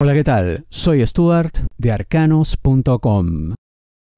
Hola, ¿qué tal? Soy Stuart de arcanos.com.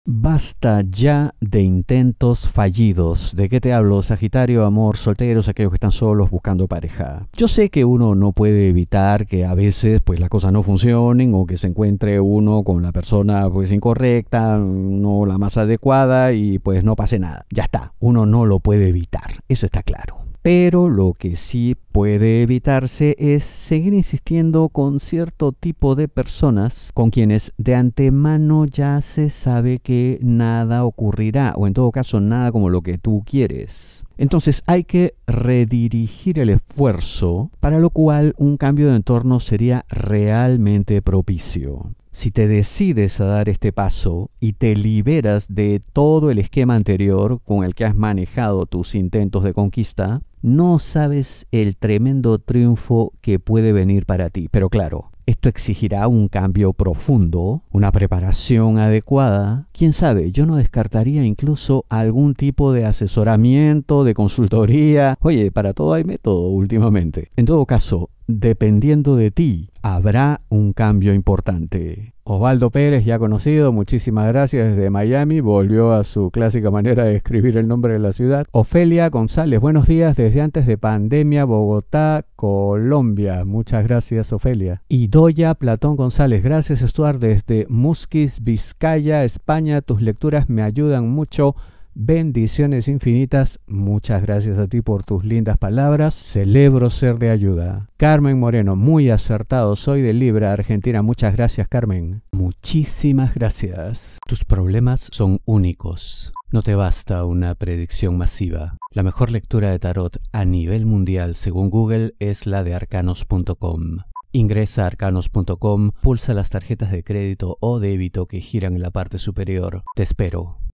Basta ya de intentos fallidos. ¿De qué te hablo? Sagitario, amor, solteros, aquellos que están solos buscando pareja. Yo sé que uno no puede evitar que a veces pues las cosas no funcionen o que se encuentre uno con la persona pues incorrecta, no la más adecuada y pues no pase nada. Ya está, uno no lo puede evitar. Eso está claro. Pero lo que sí puede evitarse es seguir insistiendo con cierto tipo de personas con quienes de antemano ya se sabe que nada ocurrirá o en todo caso nada como lo que tú quieres. Entonces hay que redirigir el esfuerzo para lo cual un cambio de entorno sería realmente propicio. Si te decides a dar este paso y te liberas de todo el esquema anterior con el que has manejado tus intentos de conquista, no sabes el tremendo triunfo que puede venir para ti, pero claro, esto exigirá un cambio profundo, una preparación adecuada. Quién sabe, yo no descartaría incluso algún tipo de asesoramiento, de consultoría. Oye, para todo hay método últimamente. En todo caso, dependiendo de ti, habrá un cambio importante. Osvaldo Pérez, ya conocido, muchísimas gracias desde Miami, volvió a su clásica manera de escribir el nombre de la ciudad. Ofelia González, buenos días desde antes de pandemia, Bogotá, Colombia. Muchas gracias, Ofelia. Y Doya Platón González, gracias, Stuart, desde Musquis, Vizcaya, España. Tus lecturas me ayudan mucho Bendiciones infinitas. Muchas gracias a ti por tus lindas palabras. Celebro ser de ayuda. Carmen Moreno, muy acertado. Soy de Libra, Argentina. Muchas gracias, Carmen. Muchísimas gracias. Tus problemas son únicos. No te basta una predicción masiva. La mejor lectura de tarot a nivel mundial, según Google, es la de arcanos.com. Ingresa a arcanos.com, pulsa las tarjetas de crédito o débito que giran en la parte superior. Te espero.